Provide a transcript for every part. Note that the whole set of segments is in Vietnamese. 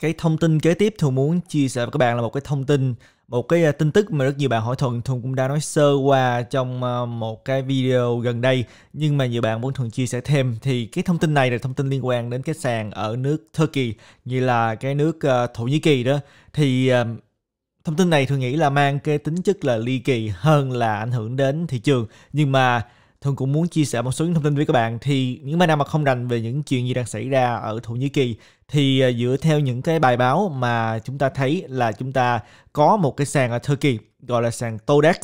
cái thông tin kế tiếp thường muốn chia sẻ với các bạn là một cái thông tin một cái à, tin tức mà rất nhiều bạn hỏi thuận thường cũng đã nói sơ qua trong à, một cái video gần đây nhưng mà nhiều bạn muốn thường chia sẻ thêm thì cái thông tin này là thông tin liên quan đến cái sàn ở nước Turkey như là cái nước à, Thổ Nhĩ Kỳ đó thì thông tin này thường nghĩ là mang cái tính chất là ly kỳ hơn là ảnh hưởng đến thị trường nhưng mà Thường cũng muốn chia sẻ một số những thông tin với các bạn thì những bài nào mà không rành về những chuyện gì đang xảy ra ở Thổ Nhĩ Kỳ thì ờ, dựa theo những cái bài báo mà chúng ta thấy là chúng ta có một cái sàn ở kỳ gọi là sàn Todex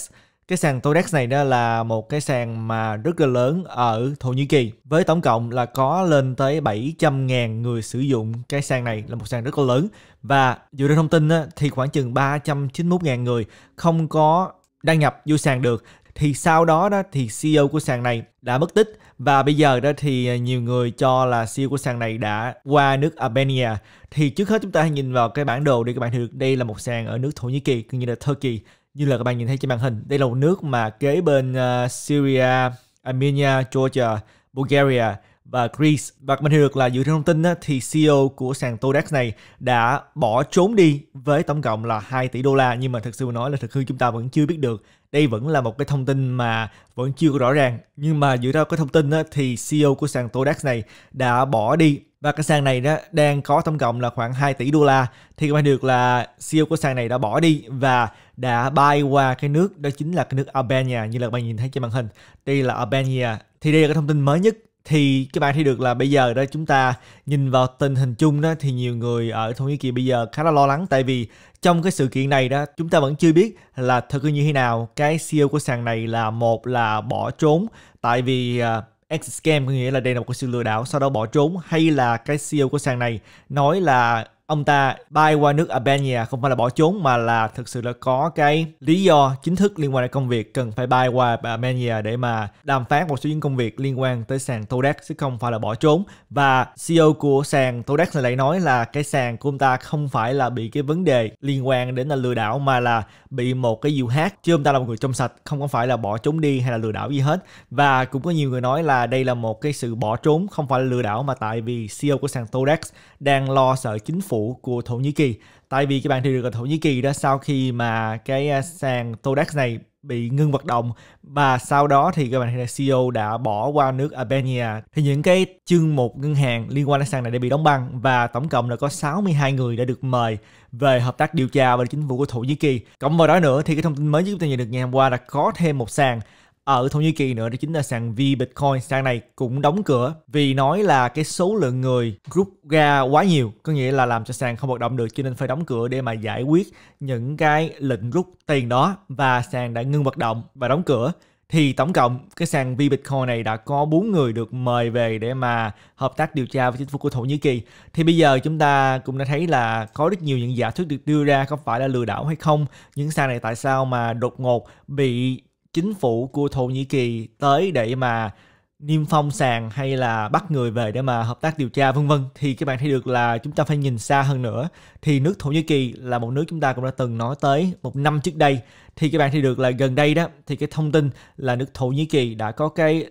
cái sàn Todex này đó là một cái sàn mà rất là lớn ở Thổ Nhĩ Kỳ với tổng cộng là có lên tới 700.000 người sử dụng cái sàn này là một sàn rất là lớn và dựa trên thông tin thì khoảng chừng 391.000 người không có đăng nhập vô sàn được thì sau đó đó thì CEO của sàn này đã mất tích và bây giờ đó thì nhiều người cho là CEO của sàn này đã qua nước Albania thì trước hết chúng ta hãy nhìn vào cái bản đồ để các bạn thấy được đây là một sàn ở nước Thổ Nhĩ Kỳ cũng như là Turkey như là các bạn nhìn thấy trên màn hình đây là một nước mà kế bên uh, Syria, Armenia, Georgia, Bulgaria và Greece. Và mình hiểu được là dựa trên thông tin thì CEO của sàn Todex này đã bỏ trốn đi với tổng cộng là 2 tỷ đô la nhưng mà thực sự nói là thực hư chúng ta vẫn chưa biết được. Đây vẫn là một cái thông tin mà vẫn chưa có rõ ràng. Nhưng mà dựa theo cái thông tin thì CEO của sàn Todex này đã bỏ đi và cái sàn này đó đang có tổng cộng là khoảng 2 tỷ đô la thì các bạn được là CEO của sàn này đã bỏ đi và đã bay qua cái nước đó chính là cái nước Albania như là các bạn nhìn thấy trên màn hình đây là Albania thì đây là cái thông tin mới nhất thì các bạn thấy được là bây giờ đó chúng ta nhìn vào tình hình chung đó thì nhiều người ở Thổ Nhĩ Kỳ bây giờ khá là lo lắng tại vì trong cái sự kiện này đó chúng ta vẫn chưa biết là thực hư như thế nào cái CEO của sàn này là một là bỏ trốn tại vì uh, à, exit scam có nghĩa là đây là một cái sự lừa đảo sau đó bỏ trốn hay là cái CEO của sàn này nói là ông ta bay qua nước Albania không phải là bỏ trốn mà là thực sự là có cái lý do chính thức liên quan đến công việc cần phải bay qua Albania để mà đàm phán một số những công việc liên quan tới sàn Todex chứ không phải là bỏ trốn và CEO của sàn Todex lại nói là cái sàn của ông ta không phải là bị cái vấn đề liên quan đến là lừa đảo mà là bị một cái dụ hát chứ ông ta là một người trong sạch không có phải là bỏ trốn đi hay là lừa đảo gì hết và cũng có nhiều người nói là đây là một cái sự bỏ trốn không phải là lừa đảo mà tại vì CEO của sàn Todex đang lo sợ chính phủ phủ của Thổ Nhĩ Kỳ. Tại vì các bạn thì được là Thổ Nhĩ Kỳ đó sau khi mà cái à, sàn Todex này bị ngưng hoạt động và sau đó thì các bạn thấy là CEO đã bỏ qua nước Albania thì những cái chương một ngân hàng liên quan đến sàn này đã bị đóng băng và tổng cộng là có 62 người đã được mời về hợp tác điều tra với chính phủ của Thổ Nhĩ Kỳ. Cộng vào đó nữa thì cái thông tin mới nhất chúng ta nhận được ngày hôm qua là có thêm một sàn ở ờ, Thổ Nhĩ Kỳ nữa đó chính là sàn V Bitcoin sàn này cũng đóng cửa vì nói là cái số lượng người rút ra quá nhiều có nghĩa là làm cho sàn không hoạt động được cho nên phải đóng cửa để mà giải quyết những cái lệnh rút tiền đó và sàn đã ngưng hoạt động và đóng cửa thì tổng cộng cái sàn V Bitcoin này đã có 4 người được mời về để mà hợp tác điều tra với chính phủ của Thổ Nhĩ Kỳ. Thì bây giờ chúng ta cũng đã thấy là có rất nhiều những giả thuyết được đưa ra có phải là lừa đảo hay không, những sàn này tại sao mà đột ngột bị chính phủ của Thổ Nhĩ Kỳ tới để mà niêm phong sàn hay là bắt người về để mà hợp tác điều tra vân vân thì các bạn thấy được là chúng ta phải nhìn xa hơn nữa thì nước Thổ Nhĩ Kỳ là một nước chúng ta cũng đã từng nói tới một năm trước đây thì các bạn thấy được là gần đây đó thì cái thông tin là nước Thổ Nhĩ Kỳ đã có cái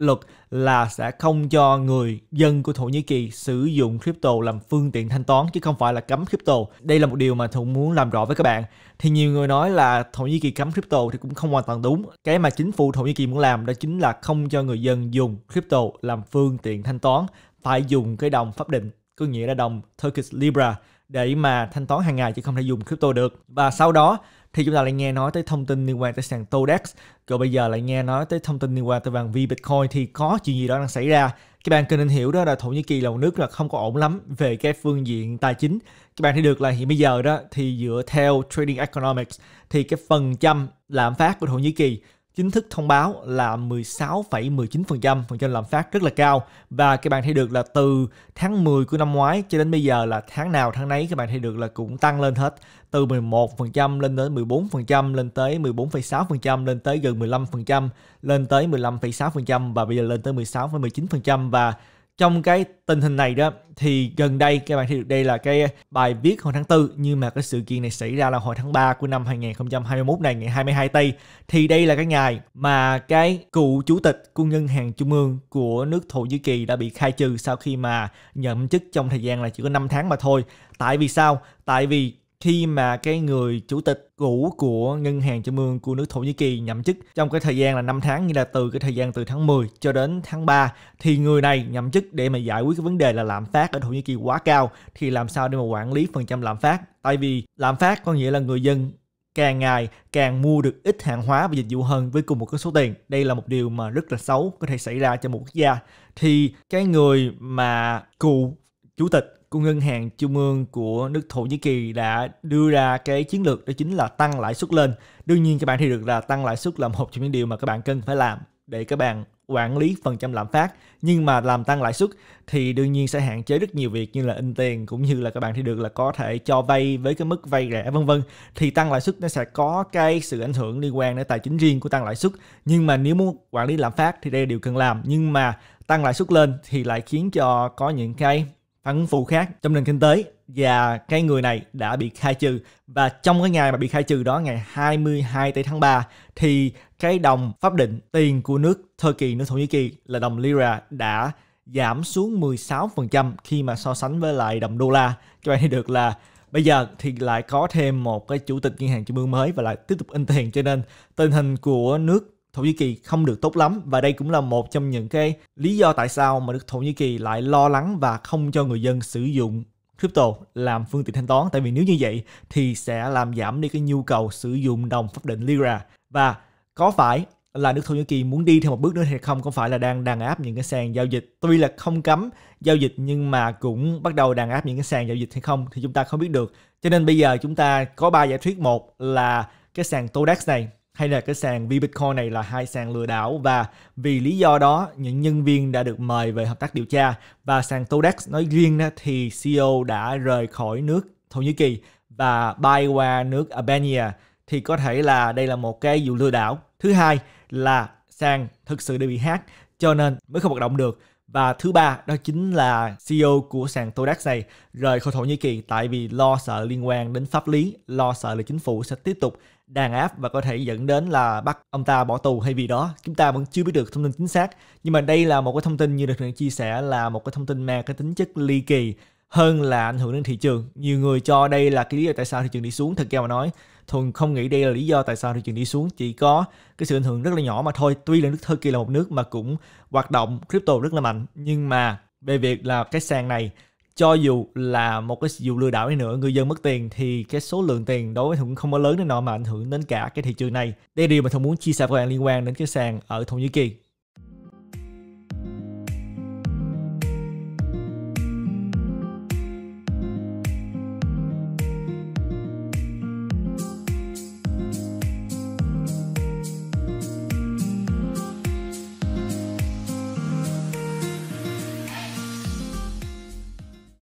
luật là sẽ không cho người dân của Thổ Nhĩ Kỳ sử dụng crypto làm phương tiện thanh toán chứ không phải là cấm crypto. Đây là một điều mà Thuận muốn làm rõ với các bạn. Thì nhiều người nói là Thổ Nhĩ Kỳ cấm crypto thì cũng không hoàn toàn đúng. Cái mà chính phủ Thổ Nhĩ Kỳ muốn làm đó chính là không cho người dân dùng crypto làm phương tiện thanh toán, phải dùng cái đồng pháp định, có nghĩa là đồng Turkish Libra để mà thanh toán hàng ngày chứ không thể dùng crypto được. Và sau đó thì chúng ta lại nghe nói tới thông tin liên quan tới sàn Todex rồi bây giờ lại nghe nói tới thông tin liên quan tới vàng vi Bitcoin thì có chuyện gì đó đang xảy ra các bạn cần nên hiểu đó là Thổ Nhĩ Kỳ là một nước là không có ổn lắm về cái phương diện tài chính các bạn thấy được là hiện bây giờ đó thì dựa theo Trading Economics thì cái phần trăm lạm phát của Thổ Nhĩ Kỳ chính thức thông báo là 16,19%, phần trăm lạm phát rất là cao và các bạn thấy được là từ tháng 10 của năm ngoái cho đến bây giờ là tháng nào tháng nấy các bạn thấy được là cũng tăng lên hết từ 11% lên đến 14%, lên tới 14,6%, lên tới gần 15%, lên tới 15,6% và bây giờ lên tới 16,19% và trong cái tình hình này đó thì gần đây các bạn thấy được đây là cái bài viết hồi tháng 4 nhưng mà cái sự kiện này xảy ra là hồi tháng 3 của năm 2021 này ngày 22 tây thì đây là cái ngày mà cái cựu chủ tịch của ngân hàng trung ương của nước Thổ Nhĩ Kỳ đã bị khai trừ sau khi mà nhậm chức trong thời gian là chỉ có 5 tháng mà thôi tại vì sao tại vì khi mà cái người chủ tịch cũ của ngân hàng trung ương của nước Thổ Nhĩ Kỳ nhậm chức trong cái thời gian là 5 tháng như là từ cái thời gian từ tháng 10 cho đến tháng 3 thì người này nhậm chức để mà giải quyết cái vấn đề là lạm phát ở Thổ Nhĩ Kỳ quá cao thì làm sao để mà quản lý phần trăm lạm phát tại vì lạm phát có nghĩa là người dân càng ngày càng mua được ít hàng hóa và dịch vụ hơn với cùng một cái số tiền. Đây là một điều mà rất là xấu có thể xảy ra cho một quốc gia. Thì cái người mà cựu chủ tịch của ngân hàng trung ương của nước Thổ Nhĩ Kỳ đã đưa ra cái chiến lược đó chính là tăng lãi suất lên. Đương nhiên các bạn thì được là tăng lãi suất là một trong những điều mà các bạn cần phải làm để các bạn quản lý phần trăm lạm phát nhưng mà làm tăng lãi suất thì đương nhiên sẽ hạn chế rất nhiều việc như là in tiền cũng như là các bạn thì được là có thể cho vay với cái mức vay rẻ vân vân thì tăng lãi suất nó sẽ có cái sự ảnh hưởng liên quan đến tài chính riêng của tăng lãi suất nhưng mà nếu muốn quản lý lạm phát thì đây là điều cần làm nhưng mà tăng lãi suất lên thì lại khiến cho có những cái phản ứng phụ khác trong nền kinh tế và cái người này đã bị khai trừ và trong cái ngày mà bị khai trừ đó ngày 22 tháng 3 thì cái đồng pháp định tiền của nước Turkey nước Thổ Nhĩ Kỳ là đồng lira đã giảm xuống 16% khi mà so sánh với lại đồng đô la các bạn thấy được là bây giờ thì lại có thêm một cái chủ tịch ngân hàng trung ương mới và lại tiếp tục in tiền cho nên tình hình của nước Thổ Nhĩ Kỳ không được tốt lắm và đây cũng là một trong những cái lý do tại sao mà Đức Thổ Nhĩ Kỳ lại lo lắng và không cho người dân sử dụng crypto làm phương tiện thanh toán tại vì nếu như vậy thì sẽ làm giảm đi cái nhu cầu sử dụng đồng pháp định lira và có phải là nước Thổ Nhĩ Kỳ muốn đi thêm một bước nữa hay không có phải là đang đàn áp những cái sàn giao dịch tuy là không cấm giao dịch nhưng mà cũng bắt đầu đàn áp những cái sàn giao dịch hay không thì chúng ta không biết được cho nên bây giờ chúng ta có ba giả thuyết một là cái sàn Todex này hay là cái sàn VBitcoin này là hai sàn lừa đảo và vì lý do đó những nhân viên đã được mời về hợp tác điều tra và sàn Todex nói riêng thì CEO đã rời khỏi nước Thổ Nhĩ Kỳ và bay qua nước Albania thì có thể là đây là một cái vụ lừa đảo. Thứ hai là sàn thực sự đã bị hack cho nên mới không hoạt động được. Và thứ ba đó chính là CEO của sàn Todex này rời khỏi Thổ Nhĩ Kỳ tại vì lo sợ liên quan đến pháp lý, lo sợ là chính phủ sẽ tiếp tục đàn áp và có thể dẫn đến là bắt ông ta bỏ tù hay vì đó chúng ta vẫn chưa biết được thông tin chính xác nhưng mà đây là một cái thông tin như được chia sẻ là một cái thông tin mang cái tính chất ly kỳ hơn là ảnh hưởng đến thị trường nhiều người cho đây là cái lý do tại sao thị trường đi xuống thật ra mà nói thuần không nghĩ đây là lý do tại sao thị trường đi xuống chỉ có cái sự ảnh hưởng rất là nhỏ mà thôi tuy là nước Thơ kia là một nước mà cũng hoạt động crypto rất là mạnh nhưng mà về việc là cái sàn này cho dù là một cái vụ lừa đảo hay nữa người dân mất tiền thì cái số lượng tiền đối với Thuận không có lớn đến nọ mà ảnh hưởng đến cả cái thị trường này đây là điều mà Thuận muốn chia sẻ với các bạn liên quan đến cái sàn ở Thổ Nhĩ Kỳ